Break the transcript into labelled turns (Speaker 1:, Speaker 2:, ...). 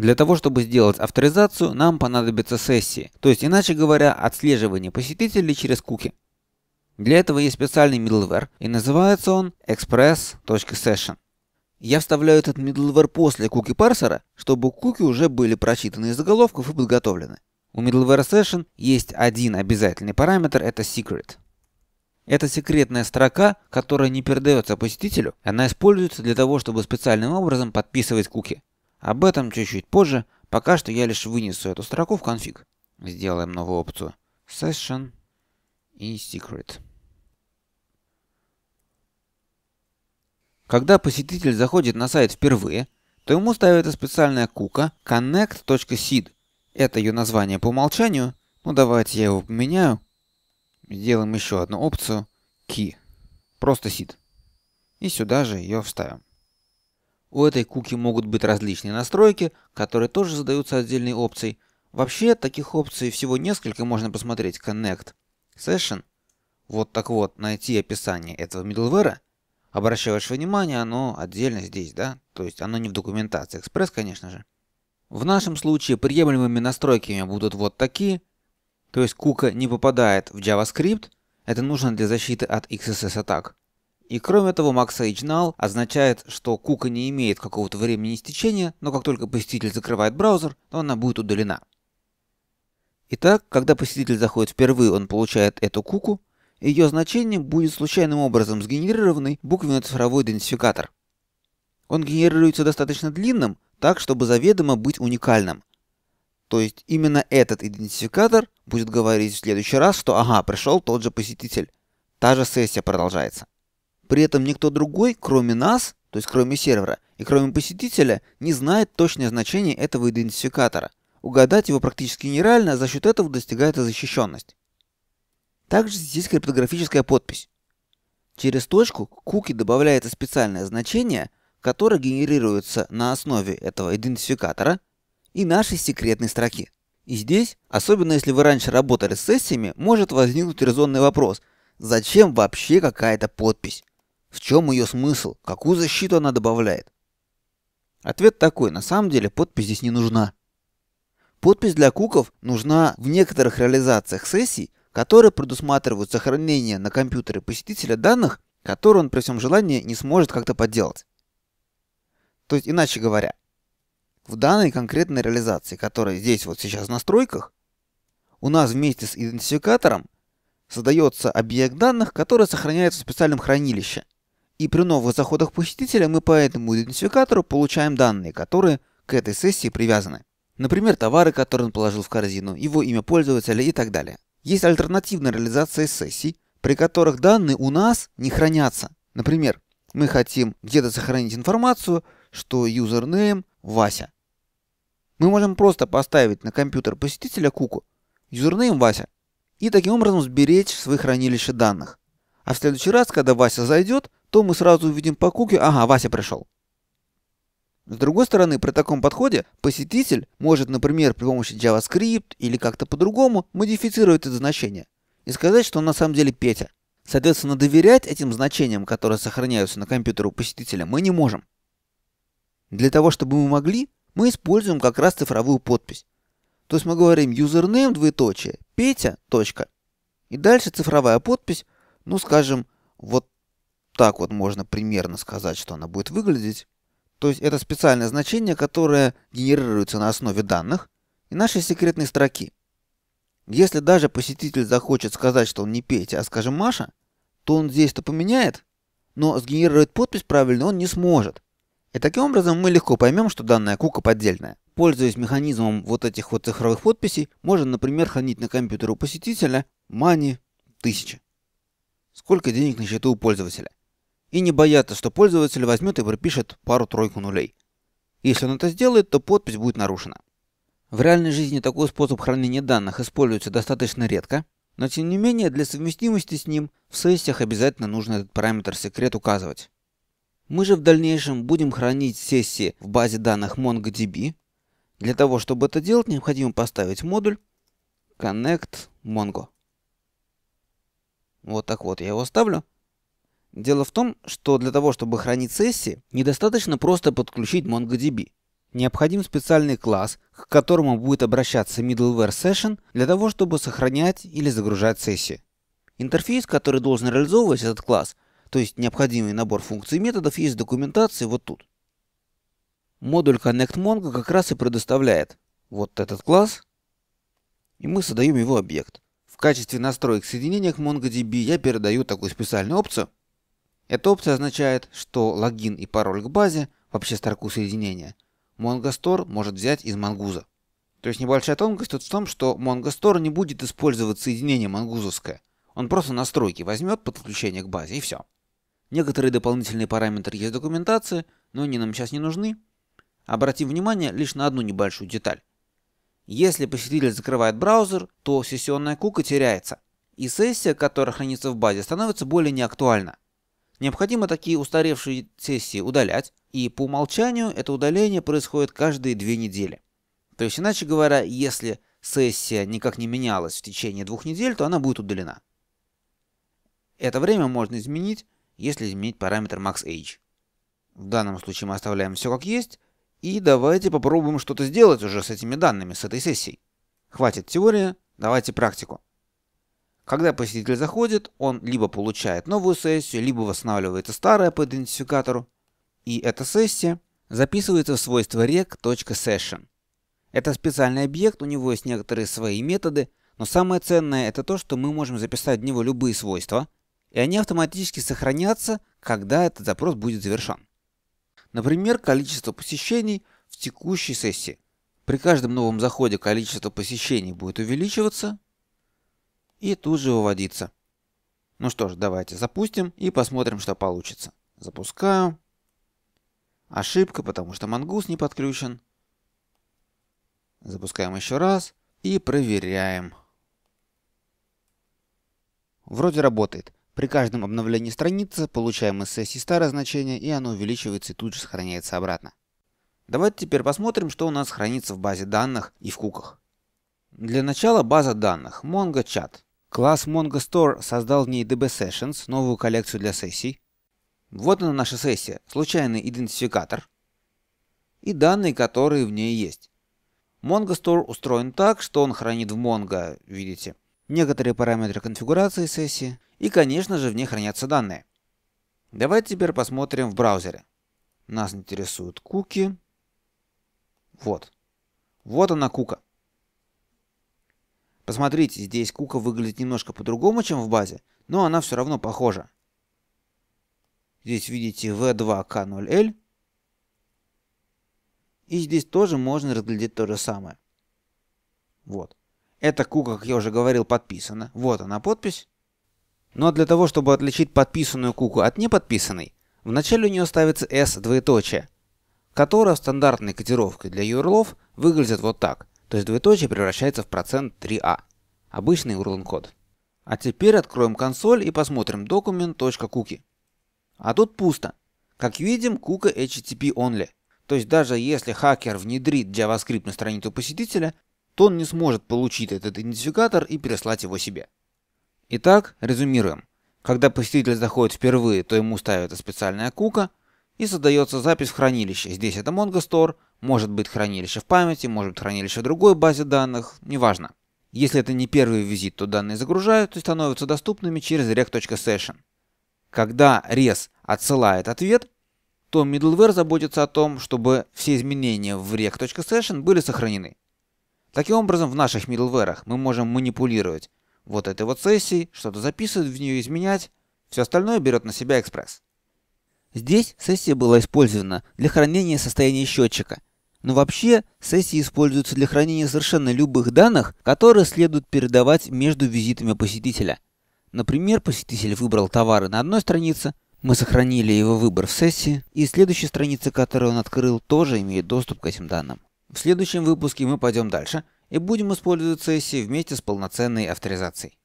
Speaker 1: Для того, чтобы сделать авторизацию, нам понадобится сессия, то есть, иначе говоря, отслеживание посетителей через куки. Для этого есть специальный middleware, и называется он express.session. Я вставляю этот middleware после куки парсера, чтобы куки уже были прочитаны из заголовков и подготовлены. У middleware session есть один обязательный параметр – это secret. Это секретная строка, которая не передается посетителю, она используется для того, чтобы специальным образом подписывать куки. Об этом чуть-чуть позже, пока что я лишь вынесу эту строку в конфиг. Сделаем новую опцию Session и Secret. Когда посетитель заходит на сайт впервые, то ему ставится специальная кука connect.seed. Это ее название по умолчанию. Но ну, давайте я его поменяю. Сделаем еще одну опцию key. Просто seed. И сюда же ее вставим. У этой куки могут быть различные настройки, которые тоже задаются отдельной опцией. Вообще, таких опций всего несколько, можно посмотреть Connect, Session. Вот так вот, найти описание этого middleware. Обращаешь внимание, оно отдельно здесь, да? То есть оно не в документации Express, конечно же. В нашем случае приемлемыми настройками будут вот такие. То есть кука не попадает в JavaScript. Это нужно для защиты от XSS атак. И кроме того, Max Age Now означает, что кука не имеет какого-то времени истечения, но как только посетитель закрывает браузер, то она будет удалена. Итак, когда посетитель заходит впервые, он получает эту куку, ее значение будет случайным образом сгенерированный буквенно-цифровой идентификатор. Он генерируется достаточно длинным, так, чтобы заведомо быть уникальным. То есть именно этот идентификатор будет говорить в следующий раз, что ага, пришел тот же посетитель. Та же сессия продолжается. При этом никто другой, кроме нас, то есть кроме сервера и кроме посетителя, не знает точное значение этого идентификатора. Угадать его практически нереально, а за счет этого достигается защищенность. Также здесь криптографическая подпись. Через точку к куки добавляется специальное значение, которое генерируется на основе этого идентификатора и нашей секретной строки. И здесь, особенно если вы раньше работали с сессиями, может возникнуть резонный вопрос – зачем вообще какая-то подпись? В чем ее смысл? Какую защиту она добавляет? Ответ такой, на самом деле подпись здесь не нужна. Подпись для куков нужна в некоторых реализациях сессий, которые предусматривают сохранение на компьютере посетителя данных, которые он при всем желании не сможет как-то подделать. То есть, иначе говоря, в данной конкретной реализации, которая здесь вот сейчас в настройках, у нас вместе с идентификатором создается объект данных, который сохраняется в специальном хранилище – и при новых заходах посетителя мы по этому идентификатору получаем данные, которые к этой сессии привязаны. Например, товары, которые он положил в корзину, его имя пользователя и так далее. Есть альтернативная реализация сессий, при которых данные у нас не хранятся. Например, мы хотим где-то сохранить информацию, что юзернейм Вася. Мы можем просто поставить на компьютер посетителя куку юзернейм Вася и таким образом сберечь свои хранилища данных. А в следующий раз, когда Вася зайдет, то мы сразу увидим по куке, ага, Вася пришел. С другой стороны, при таком подходе посетитель может, например, при помощи JavaScript или как-то по-другому модифицировать это значение и сказать, что он на самом деле Петя. Соответственно, доверять этим значениям, которые сохраняются на компьютере у посетителя, мы не можем. Для того, чтобы мы могли, мы используем как раз цифровую подпись. То есть мы говорим username двоеточие, Петя, точка. И дальше цифровая подпись, ну скажем, вот так вот можно примерно сказать, что она будет выглядеть. То есть это специальное значение, которое генерируется на основе данных и нашей секретной строки. Если даже посетитель захочет сказать, что он не Петя, а скажем Маша, то он здесь-то поменяет, но сгенерировать подпись правильно он не сможет. И таким образом мы легко поймем, что данная кука поддельная. Пользуясь механизмом вот этих вот цифровых подписей, можно, например, хранить на компьютере у посетителя мани 1000. Сколько денег на счету у пользователя? и не боятся, что пользователь возьмет и пропишет пару-тройку нулей. Если он это сделает, то подпись будет нарушена. В реальной жизни такой способ хранения данных используется достаточно редко, но тем не менее для совместимости с ним в сессиях обязательно нужно этот параметр секрет указывать. Мы же в дальнейшем будем хранить сессии в базе данных MongoDB. Для того, чтобы это делать, необходимо поставить модуль connect mongo. Вот так вот я его ставлю. Дело в том, что для того, чтобы хранить сессии, недостаточно просто подключить MongoDB. Необходим специальный класс, к которому будет обращаться middleware session для того, чтобы сохранять или загружать сессии. Интерфейс, который должен реализовывать этот класс, то есть необходимый набор функций и методов, есть в документации вот тут. Модуль ConnectMongo как раз и предоставляет вот этот класс, и мы создаем его объект. В качестве настроек соединения к MongoDB я передаю такую специальную опцию, эта опция означает, что логин и пароль к базе, вообще строку соединения, MongoStore может взять из Manguzа. То есть небольшая тонкость тут в том, что MongoStore не будет использовать соединение мангузовское. Он просто настройки возьмет подключение к базе и все. Некоторые дополнительные параметры есть в документации, но они нам сейчас не нужны. Обратим внимание лишь на одну небольшую деталь. Если посетитель закрывает браузер, то сессионная кука теряется, и сессия, которая хранится в базе, становится более неактуальна. Необходимо такие устаревшие сессии удалять, и по умолчанию это удаление происходит каждые две недели. То есть, иначе говоря, если сессия никак не менялась в течение двух недель, то она будет удалена. Это время можно изменить, если изменить параметр max_age. В данном случае мы оставляем все как есть, и давайте попробуем что-то сделать уже с этими данными, с этой сессией. Хватит теории, давайте практику. Когда посетитель заходит, он либо получает новую сессию, либо восстанавливается старая по идентификатору. И эта сессия записывается в свойство rec.session. Это специальный объект, у него есть некоторые свои методы, но самое ценное это то, что мы можем записать в него любые свойства, и они автоматически сохранятся, когда этот запрос будет завершен. Например, количество посещений в текущей сессии. При каждом новом заходе количество посещений будет увеличиваться, и тут же выводиться. Ну что ж, давайте запустим и посмотрим, что получится. Запускаю. Ошибка, потому что мангус не подключен. Запускаем еще раз и проверяем. Вроде работает. При каждом обновлении страницы получаем из сессии старое значение, и оно увеличивается и тут же сохраняется обратно. Давайте теперь посмотрим, что у нас хранится в базе данных и в куках. Для начала база данных MongoChat. Класс Mongo Store создал в ней DB Sessions, новую коллекцию для сессий. Вот она наша сессия, случайный идентификатор. И данные, которые в ней есть. Mongo Store устроен так, что он хранит в Mongo, видите, некоторые параметры конфигурации сессии, и, конечно же, в ней хранятся данные. Давайте теперь посмотрим в браузере. Нас интересуют куки. Вот. Вот она кука. Посмотрите, здесь кука выглядит немножко по-другому, чем в базе, но она все равно похожа. Здесь видите V2K0L. И здесь тоже можно разглядеть то же самое. Вот. Эта кука, как я уже говорил, подписана. Вот она подпись. Но для того, чтобы отличить подписанную куку от неподписанной, вначале у нее ставится S двоеточие, которая стандартной котировкой для URL выглядит вот так. То есть двоеточие превращается в процент 3а. Обычный URL-код. А теперь откроем консоль и посмотрим document.cookie. А тут пусто. Как видим, кука HTTP only. То есть даже если хакер внедрит JavaScript на страницу посетителя, то он не сможет получить этот идентификатор и переслать его себе. Итак, резюмируем. Когда посетитель заходит впервые, то ему ставится специальная кука, и создается запись в хранилище. Здесь это MongoStore, может быть хранилище в памяти, может быть хранилище в другой базе данных, неважно. Если это не первый визит, то данные загружают и становятся доступными через rec.session. Когда RES отсылает ответ, то middleware заботится о том, чтобы все изменения в rec.session были сохранены. Таким образом, в наших middleware мы можем манипулировать вот этой вот сессией, что-то записывать в нее, изменять, все остальное берет на себя Express. Здесь сессия была использована для хранения состояния счетчика. Но вообще сессии используются для хранения совершенно любых данных, которые следует передавать между визитами посетителя. Например, посетитель выбрал товары на одной странице, мы сохранили его выбор в сессии, и следующая страница, которую он открыл, тоже имеет доступ к этим данным. В следующем выпуске мы пойдем дальше и будем использовать сессии вместе с полноценной авторизацией.